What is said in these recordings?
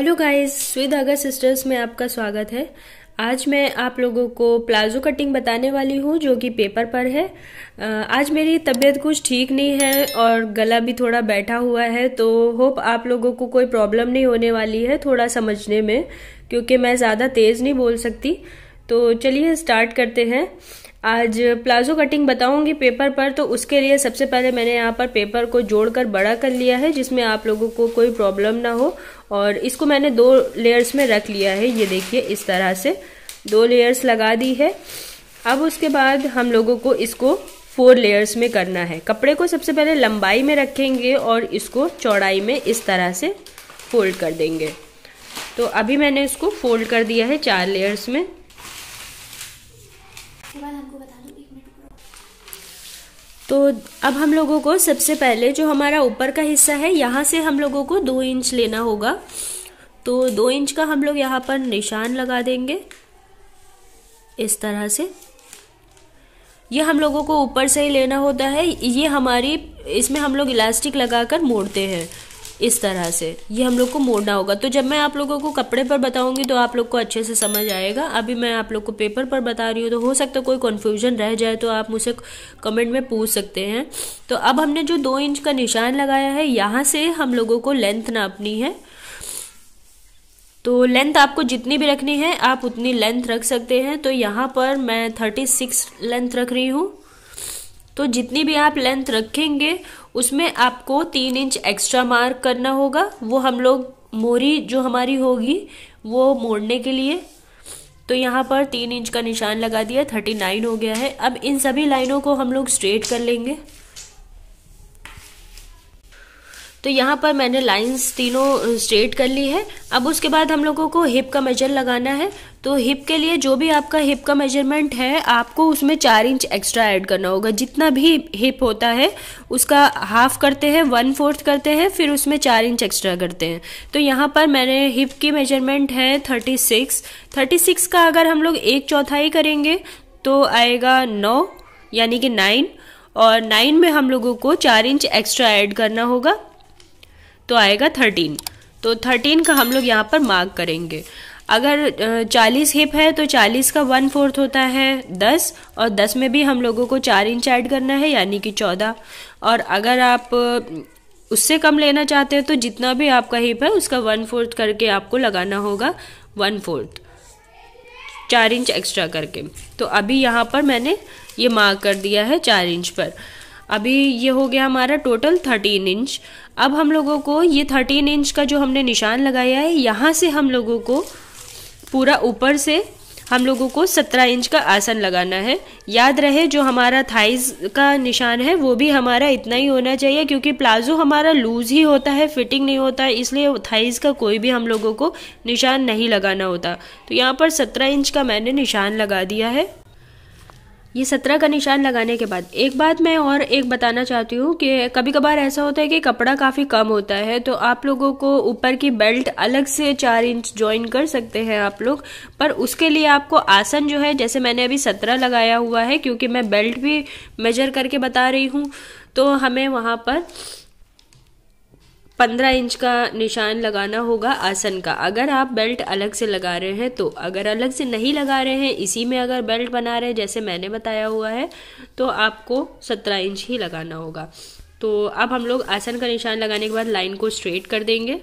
hello guys स्विद sisters में आपका स्वागत है आज मैं आप लोगों को प्लाजो कटिंग बताने वाली हूँ जो कि पेपर पर है आज मेरी तबीयत कुछ ठीक नहीं है और गला भी थोड़ा बैठा हुआ है तो होप आप लोगों को कोई प्रॉब्लम नहीं होने वाली है थोड़ा समझने में क्योंकि मैं ज़्यादा तेज़ नहीं बोल सकती तो चलिए स्टार्ट करते हैं आज प्लाजो कटिंग बताऊंगी पेपर पर तो उसके लिए सबसे पहले मैंने यहाँ पर पेपर को जोड़कर बड़ा कर लिया है जिसमें आप लोगों को कोई प्रॉब्लम ना हो और इसको मैंने दो लेयर्स में रख लिया है ये देखिए इस तरह से दो लेयर्स लगा दी है अब उसके बाद हम लोगों को इसको फोर लेयर्स में करना है कपड़े को सबसे पहले लंबाई में रखेंगे और इसको चौड़ाई में इस तरह से फोल्ड कर देंगे तो अभी मैंने इसको फोल्ड कर दिया है चार लेयर्स में तो अब हम लोगों को सबसे पहले जो हमारा ऊपर का हिस्सा है यहाँ से हम लोगों को दो इंच लेना होगा तो दो इंच का हम लोग यहाँ पर निशान लगा देंगे इस तरह से ये हम लोगों को ऊपर से ही लेना होता है ये हमारी इसमें हम लोग इलास्टिक लगाकर मोड़ते हैं इस तरह से ये हम लोग को मोड़ना होगा तो जब मैं आप लोगों को कपड़े पर बताऊंगी तो आप लोग को अच्छे से समझ आएगा अभी मैं आप लोग को पेपर पर बता रही हूँ तो हो सकता कोई कन्फ्यूजन रह जाए तो आप मुझसे कमेंट में पूछ सकते हैं तो अब हमने जो दो इंच का निशान लगाया है यहाँ से हम लोगों को लेंथ नापनी है तो लेंथ आपको जितनी भी रखनी है आप उतनी लेंथ रख सकते हैं तो यहाँ पर मैं थर्टी सिक्स लेंथ रख रही हूँ तो जितनी भी आप लेंथ रखेंगे उसमें आपको तीन इंच एक्स्ट्रा मार्क करना होगा वो हम लोग मोरी जो हमारी होगी वो मोड़ने के लिए तो यहाँ पर तीन इंच का निशान लगा दिया थर्टी नाइन हो गया है अब इन सभी लाइनों को हम लोग स्ट्रेट कर लेंगे तो यहाँ पर मैंने लाइंस तीनों स्ट्रेट कर ली है अब उसके बाद हम लोगों को हिप का मेजर लगाना है तो हिप के लिए जो भी आपका हिप का मेजरमेंट है आपको उसमें चार इंच एक्स्ट्रा ऐड करना होगा जितना भी हिप होता है उसका हाफ करते हैं वन फोर्थ करते हैं फिर उसमें चार इंच एक्स्ट्रा करते हैं तो यहाँ पर मैंने हिप की मेजरमेंट है थर्टी सिक्स थर्टी सिक्स का अगर हम लोग एक चौथाई करेंगे तो आएगा नौ यानी कि नाइन और नाइन में हम लोगों को चार इंच एक्स्ट्रा ऐड करना होगा तो आएगा थर्टीन तो थर्टीन का हम लोग यहाँ पर मार्क करेंगे अगर चालीस हिप है तो चालीस का वन फोर्थ होता है दस और दस में भी हम लोगों को चार इंच ऐड करना है यानी कि चौदह और अगर आप उससे कम लेना चाहते हैं तो जितना भी आपका हिप है उसका वन फोर्थ करके आपको लगाना होगा वन फोर्थ चार इंच एक्स्ट्रा करके तो अभी यहाँ पर मैंने ये मार्क कर दिया है चार इंच पर अभी ये हो गया हमारा टोटल थर्टीन इंच अब हम लोगों को ये थर्टीन इंच का जो हमने निशान लगाया है यहाँ से हम लोगों को पूरा ऊपर से हम लोगों को सत्रह इंच का आसन लगाना है याद रहे जो हमारा थाइज का निशान है वो भी हमारा इतना ही होना चाहिए क्योंकि प्लाजो हमारा लूज ही होता है फिटिंग नहीं होता है इसलिए थाइज का कोई भी हम लोगों को निशान नहीं लगाना होता तो यहाँ पर सत्रह इंच का मैंने निशान लगा दिया है ये सत्रह का निशान लगाने के बाद एक बात मैं और एक बताना चाहती हूँ कि कभी कभार ऐसा होता है कि कपड़ा काफ़ी कम होता है तो आप लोगों को ऊपर की बेल्ट अलग से चार इंच ज्वाइन कर सकते हैं आप लोग पर उसके लिए आपको आसन जो है जैसे मैंने अभी सत्रह लगाया हुआ है क्योंकि मैं बेल्ट भी मेजर करके बता रही हूँ तो हमें वहाँ पर पंद्रह इंच का निशान लगाना होगा आसन का अगर आप बेल्ट अलग से लगा रहे हैं तो अगर अलग से नहीं लगा रहे हैं इसी में अगर बेल्ट बना रहे हैं जैसे मैंने बताया हुआ है तो आपको सत्रह इंच ही लगाना होगा तो अब हम लोग आसन का निशान लगाने के बाद लाइन को स्ट्रेट कर देंगे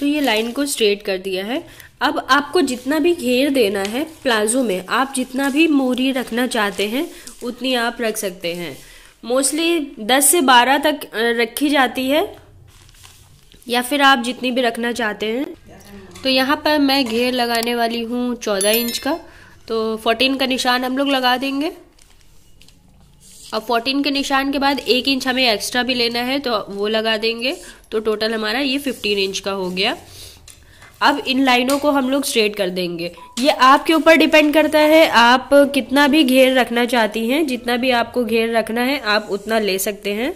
तो ये लाइन को स्ट्रेट कर दिया है अब आपको जितना भी घेर देना है प्लाजो में आप जितना भी मोरी रखना चाहते हैं उतनी आप रख सकते हैं मोस्टली 10 से 12 तक रखी जाती है या फिर आप जितनी भी रखना चाहते हैं तो यहाँ पर मैं घेर लगाने वाली हूँ चौदह इंच का तो फोर्टीन का निशान हम लोग लगा देंगे अब फोर्टीन के निशान के बाद एक इंच हमें एक्स्ट्रा भी लेना है तो वो लगा देंगे तो टोटल हमारा ये फिफ्टीन इंच का हो गया अब इन लाइनों को हम लोग स्ट्रेट कर देंगे ये आपके ऊपर डिपेंड करता है आप कितना भी घेर रखना चाहती हैं जितना भी आपको घेर रखना है आप उतना ले सकते हैं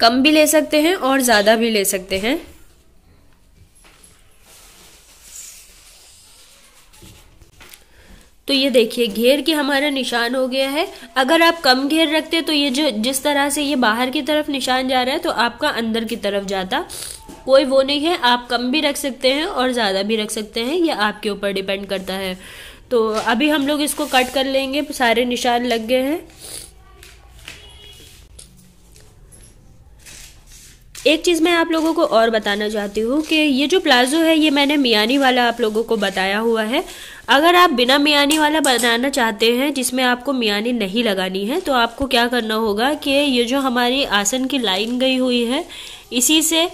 कम भी ले सकते हैं और ज़्यादा भी ले सकते हैं तो ये देखिए घेर के हमारा निशान हो गया है अगर आप कम घेर रखते तो ये जो जिस तरह से ये बाहर की तरफ निशान जा रहा है तो आपका अंदर की तरफ जाता कोई वो नहीं है आप कम भी रख सकते हैं और ज़्यादा भी रख सकते हैं ये आपके ऊपर डिपेंड करता है तो अभी हम लोग इसको कट कर लेंगे सारे निशान लग गए हैं एक चीज़ मैं आप लोगों को और बताना चाहती हूँ कि ये जो प्लाजो है ये मैंने मियानी वाला आप लोगों को बताया हुआ है अगर आप बिना मियानी वाला बनाना चाहते हैं जिसमें आपको मियानी नहीं लगानी है तो आपको क्या करना होगा कि ये जो हमारी आसन की लाइन गई हुई है इसी से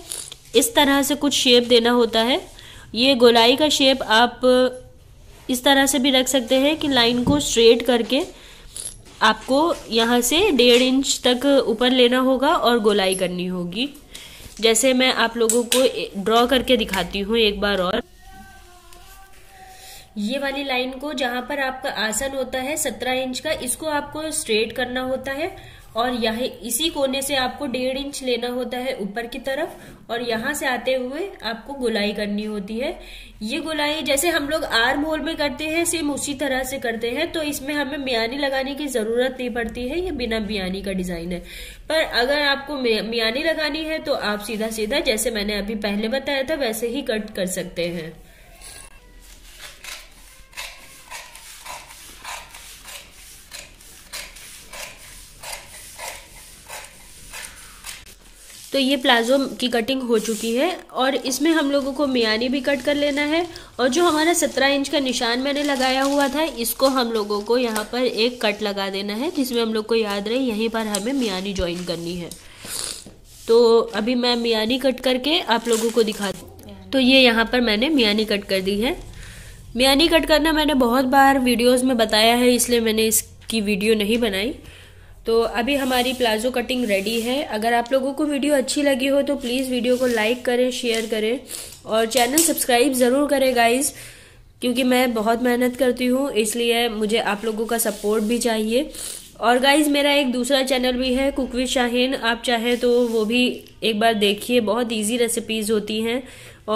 इस तरह से कुछ शेप देना होता है ये गोलाई का शेप आप इस तरह से भी रख सकते हैं कि लाइन को स्ट्रेट करके आपको यहाँ से डेढ़ इंच तक ऊपर लेना होगा और गोलाई करनी होगी जैसे मैं आप लोगों को ड्रॉ करके दिखाती हूँ एक बार और ये वाली लाइन को जहां पर आपका आसन होता है सत्रह इंच का इसको आपको स्ट्रेट करना होता है और यह इसी कोने से आपको डेढ़ इंच लेना होता है ऊपर की तरफ और यहाँ से आते हुए आपको गुलाई करनी होती है ये गुलाई जैसे हम लोग आर्म होल में करते हैं सेम उसी तरह से करते हैं तो इसमें हमें मियानी लगाने की जरूरत नहीं पड़ती है ये बिना मियानी का डिजाइन है पर अगर आपको मियानी लगानी है तो आप सीधा सीधा जैसे मैंने अभी पहले बताया था वैसे ही कट कर सकते हैं तो ये प्लाजो की कटिंग हो चुकी है और इसमें हम लोगों को मियानी भी कट कर लेना है और जो हमारा सत्रह इंच का निशान मैंने लगाया हुआ था इसको हम लोगों को यहाँ पर एक कट लगा देना है जिसमें हम लोग को याद रहे यहीं पर हमें मियानी ज्वाइन करनी है तो अभी मैं मियानी कट करके आप लोगों को दिखा तो ये यहाँ पर मैंने मियानी कट कर दी है मियानी कट करना मैंने बहुत बार वीडियोस में बताया है इसलिए मैंने इसकी वीडियो नहीं बनाई तो अभी हमारी प्लाजो कटिंग रेडी है अगर आप लोगों को वीडियो अच्छी लगी हो तो प्लीज़ वीडियो को लाइक करें शेयर करें और चैनल सब्सक्राइब ज़रूर करें गाइज़ क्योंकि मैं बहुत मेहनत करती हूँ इसलिए मुझे आप लोगों का सपोर्ट भी चाहिए और गाइज मेरा एक दूसरा चैनल भी है कुक विद शाहीन आप चाहे तो वो भी एक बार देखिए बहुत इजी रेसिपीज़ होती हैं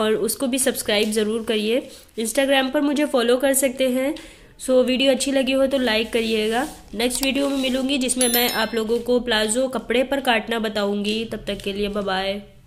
और उसको भी सब्सक्राइब ज़रूर करिए इंस्टाग्राम पर मुझे फॉलो कर सकते हैं सो so, वीडियो अच्छी लगी हो तो लाइक करिएगा नेक्स्ट वीडियो में मिलूंगी जिसमें मैं आप लोगों को प्लाजो कपड़े पर काटना बताऊंगी तब तक के लिए बाय